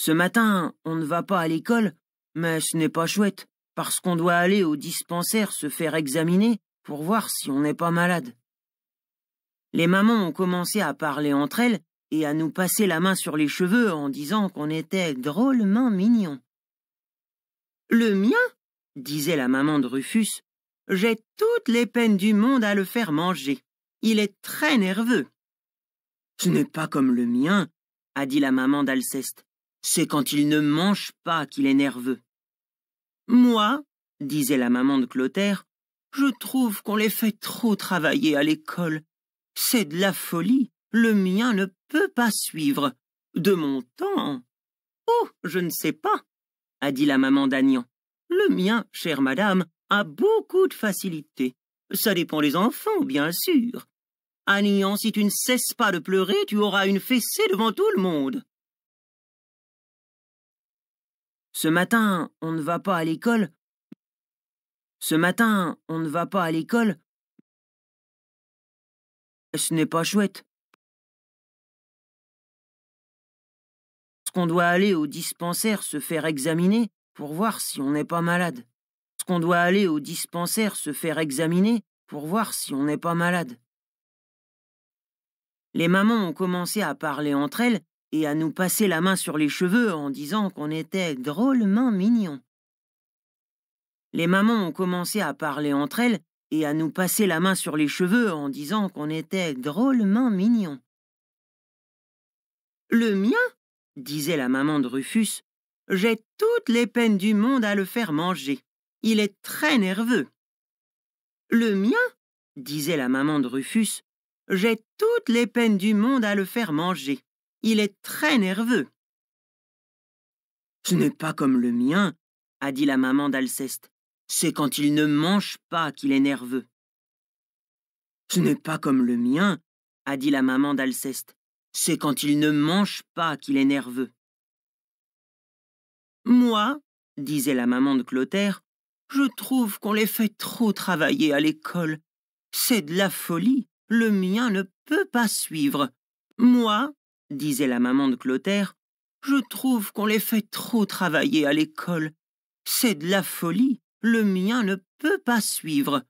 Ce matin, on ne va pas à l'école, mais ce n'est pas chouette, parce qu'on doit aller au dispensaire se faire examiner pour voir si on n'est pas malade. Les mamans ont commencé à parler entre elles et à nous passer la main sur les cheveux en disant qu'on était drôlement mignons. Le mien, disait la maman de Rufus, j'ai toutes les peines du monde à le faire manger. Il est très nerveux. Ce n'est pas comme le mien, a dit la maman d'Alceste. C'est quand il ne mange pas qu'il est nerveux. Moi, disait la maman de Clotaire, je trouve qu'on les fait trop travailler à l'école. C'est de la folie. Le mien ne peut pas suivre. De mon temps. Oh, je ne sais pas, a dit la maman d'Agnan. Le mien, chère madame, a beaucoup de facilité. Ça dépend des enfants, bien sûr. Agnan, si tu ne cesses pas de pleurer, tu auras une fessée devant tout le monde. Ce matin, on ne va pas à l'école. Ce matin, on ne va pas à l'école. Ce n'est pas chouette. Ce qu'on doit aller au dispensaire se faire examiner pour voir si on n'est pas malade. Ce qu'on doit aller au dispensaire se faire examiner pour voir si on n'est pas malade. Les mamans ont commencé à parler entre elles et à nous passer la main sur les cheveux en disant qu'on était drôlement mignons. Les mamans ont commencé à parler entre elles et à nous passer la main sur les cheveux en disant qu'on était drôlement mignons. Le mien, disait la maman de Rufus, j'ai toutes les peines du monde à le faire manger. Il est très nerveux. Le mien, disait la maman de Rufus, j'ai toutes les peines du monde à le faire manger. Il est très nerveux. Ce n'est pas comme le mien, a dit la maman d'Alceste. C'est quand il ne mange pas qu'il est nerveux. Ce n'est pas comme le mien, a dit la maman d'Alceste. C'est quand il ne mange pas qu'il est nerveux. Moi, disait la maman de Clotaire, je trouve qu'on les fait trop travailler à l'école. C'est de la folie. Le mien ne peut pas suivre. Moi, disait la maman de Clotaire, je trouve qu'on les fait trop travailler à l'école. C'est de la folie. Le mien ne peut pas suivre.